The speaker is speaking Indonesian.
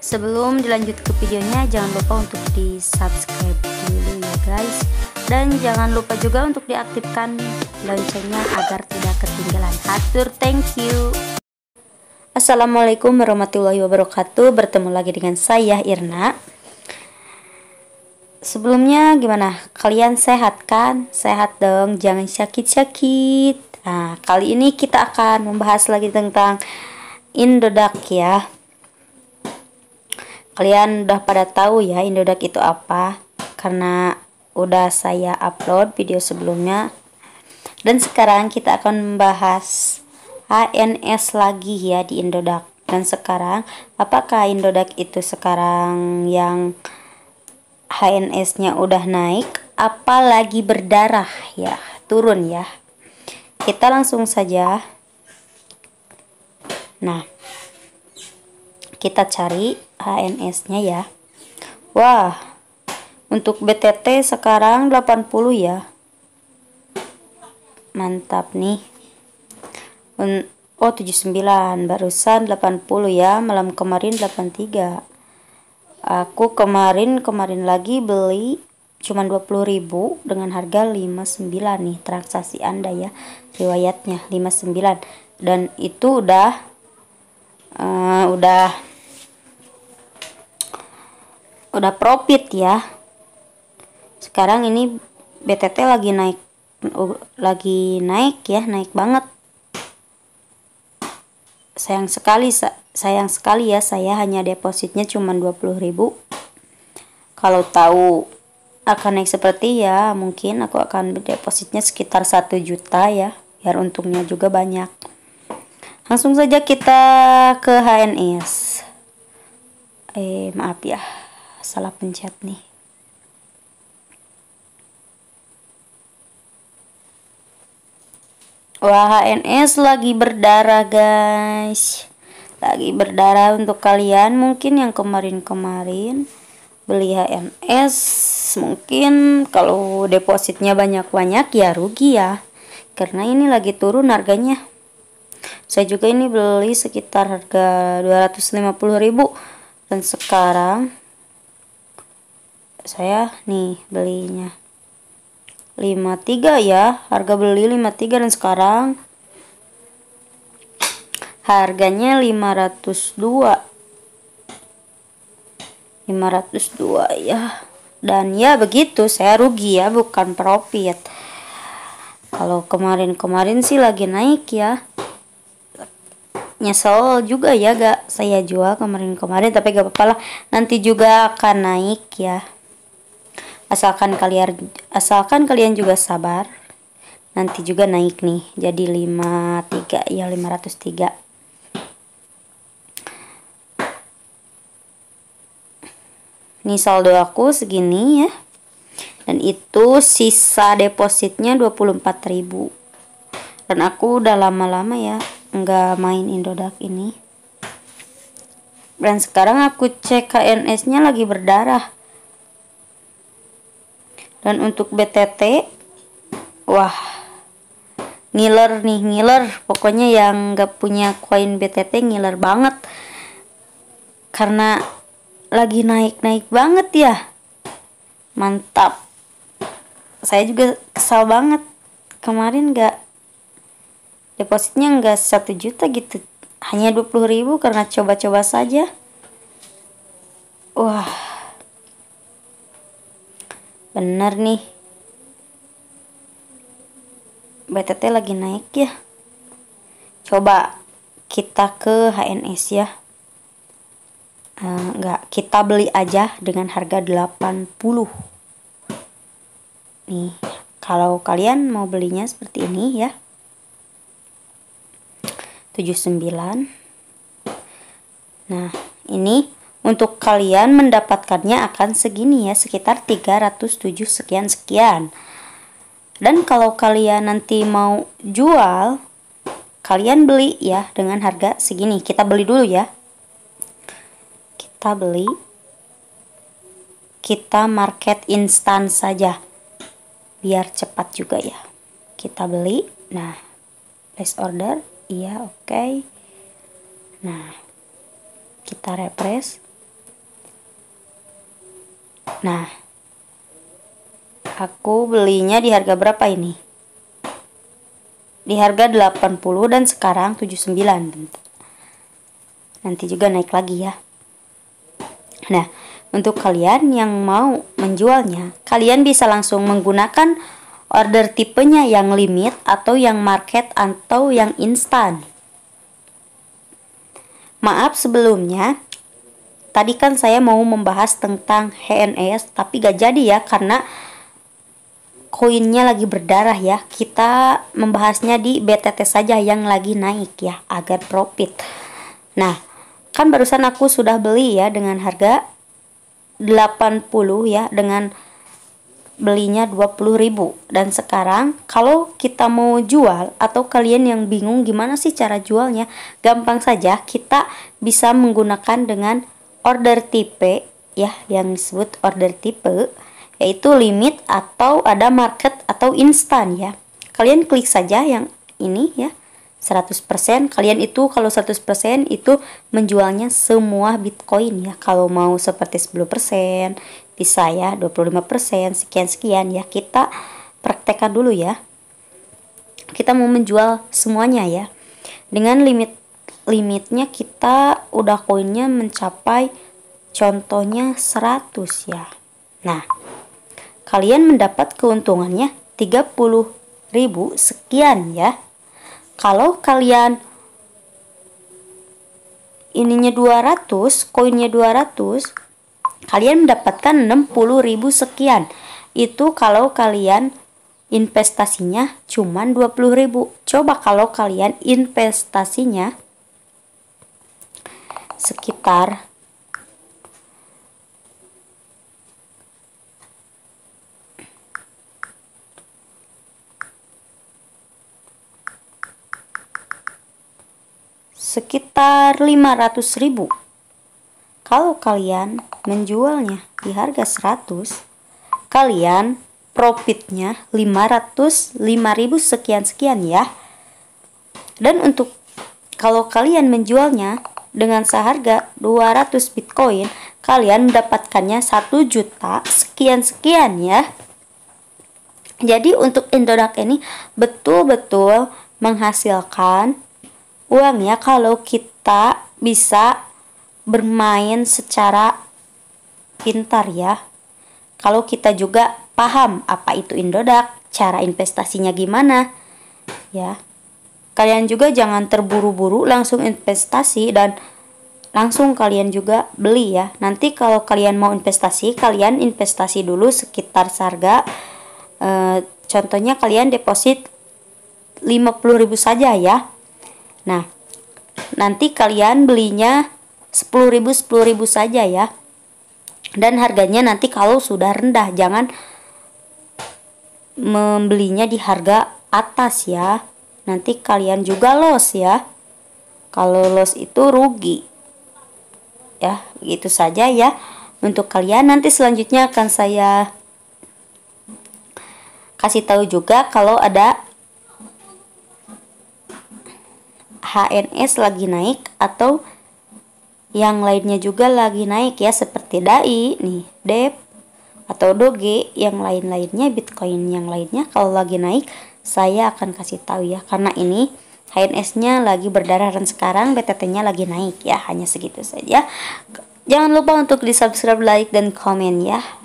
Sebelum dilanjut ke videonya, jangan lupa untuk di subscribe dulu ya guys. Dan jangan lupa juga untuk diaktifkan loncengnya agar tidak ketinggalan. Hatur, thank you. Assalamualaikum warahmatullahi wabarakatuh. Bertemu lagi dengan saya Irna. Sebelumnya gimana? Kalian sehat kan? Sehat dong, jangan sakit-sakit. Nah, kali ini kita akan membahas lagi tentang Indodak ya. Kalian udah pada tahu ya Indodak itu apa karena udah saya upload video sebelumnya. Dan sekarang kita akan membahas ANS lagi ya di Indodak Dan sekarang apakah Indodak itu sekarang yang HNS-nya udah naik apalagi berdarah ya, turun ya. Kita langsung saja. Nah, kita cari HNS-nya ya. Wah, untuk BTT sekarang 80 ya. Mantap nih. Oh 79 barusan 80 ya malam kemarin 83 aku kemarin kemarin lagi beli cuman 20.000 dengan harga 59 nih transaksi Anda ya riwayatnya 59 dan itu udah uh, udah udah profit ya sekarang ini BTT lagi naik lagi naik ya naik banget sayang sekali sayang sekali ya saya hanya depositnya cuma ribu kalau tahu akan naik seperti ya mungkin aku akan depositnya sekitar 1 juta ya biar untungnya juga banyak langsung saja kita ke HNS eh maaf ya salah pencet nih Wah, HNS lagi berdarah, guys. Lagi berdarah untuk kalian mungkin yang kemarin-kemarin beli HNS mungkin kalau depositnya banyak-banyak ya rugi ya. Karena ini lagi turun harganya. Saya juga ini beli sekitar harga ribu dan sekarang saya nih belinya 53 ya harga beli 53 dan sekarang harganya 502 502 ya dan ya begitu saya rugi ya bukan profit kalau kemarin-kemarin sih lagi naik ya nyesel juga ya gak saya jual kemarin-kemarin tapi gak apa-apa lah nanti juga akan naik ya asalkan kalian asalkan kalian juga sabar nanti juga naik nih jadi 53 ya 503 Ini saldo aku segini ya. Dan itu sisa depositnya 24.000. Dan aku udah lama-lama ya nggak main Indodak ini. Dan sekarang aku cek KNS-nya lagi berdarah dan untuk BTT wah ngiler nih ngiler pokoknya yang gak punya koin BTT ngiler banget karena lagi naik-naik banget ya mantap saya juga kesal banget kemarin gak depositnya gak satu juta gitu hanya 20 ribu karena coba-coba saja wah bener nih BTT lagi naik ya coba kita ke HNS ya uh, eh, enggak kita beli aja dengan harga 80 nih kalau kalian mau belinya seperti ini ya 79 nah ini untuk kalian mendapatkannya akan segini ya, sekitar 307 sekian-sekian. Dan kalau kalian nanti mau jual, kalian beli ya dengan harga segini. Kita beli dulu ya. Kita beli. Kita market instan saja. Biar cepat juga ya. Kita beli. Nah, place order. Iya, oke. Okay. Nah, kita refresh Nah, aku belinya di harga berapa ini? Di harga 80 dan sekarang 79. Nanti juga naik lagi ya. Nah, untuk kalian yang mau menjualnya, kalian bisa langsung menggunakan order tipenya yang limit atau yang market atau yang instan. Maaf sebelumnya, Tadi kan saya mau membahas tentang HNS tapi gak jadi ya karena koinnya lagi berdarah ya. Kita membahasnya di BTT saja yang lagi naik ya agar profit. Nah, kan barusan aku sudah beli ya dengan harga 80 ya dengan belinya 20.000 dan sekarang kalau kita mau jual atau kalian yang bingung gimana sih cara jualnya gampang saja kita bisa menggunakan dengan order tipe ya yang disebut order tipe yaitu limit atau ada market atau instan ya. Kalian klik saja yang ini ya. 100% kalian itu kalau 100% itu menjualnya semua Bitcoin ya. Kalau mau seperti 10% bisa ya 25% sekian-sekian ya. Kita praktekkan dulu ya. Kita mau menjual semuanya ya. Dengan limit limitnya kita udah koinnya mencapai contohnya 100 ya. Nah, kalian mendapat keuntungannya 30.000 sekian ya. Kalau kalian ininya 200, koinnya 200, kalian mendapatkan 60.000 sekian. Itu kalau kalian investasinya cuman 20.000. Coba kalau kalian investasinya sekitar sekitar ribu Kalau kalian menjualnya di harga 100, kalian profitnya 500 5000 sekian-sekian ya. Dan untuk kalau kalian menjualnya dengan seharga 200 Bitcoin, kalian mendapatkannya 1 juta sekian-sekian ya. Jadi untuk Indodax ini betul-betul menghasilkan uang ya kalau kita bisa bermain secara pintar ya. Kalau kita juga paham apa itu Indodax, cara investasinya gimana ya. Kalian juga jangan terburu-buru langsung investasi dan langsung kalian juga beli ya. Nanti kalau kalian mau investasi, kalian investasi dulu sekitar harga e, eh, contohnya kalian deposit 50.000 saja ya. Nah, nanti kalian belinya 10.000 10.000 saja ya. Dan harganya nanti kalau sudah rendah, jangan membelinya di harga atas ya. Nanti kalian juga loss ya. Kalau loss itu rugi. Ya, begitu saja ya. Untuk kalian nanti selanjutnya akan saya kasih tahu juga kalau ada HNS lagi naik atau yang lainnya juga lagi naik ya seperti DAI nih DEP atau DOGE yang lain-lainnya Bitcoin yang lainnya kalau lagi naik saya akan kasih tahu ya karena ini HNS-nya lagi berdarah dan sekarang BTT-nya lagi naik ya hanya segitu saja jangan lupa untuk di subscribe like dan komen ya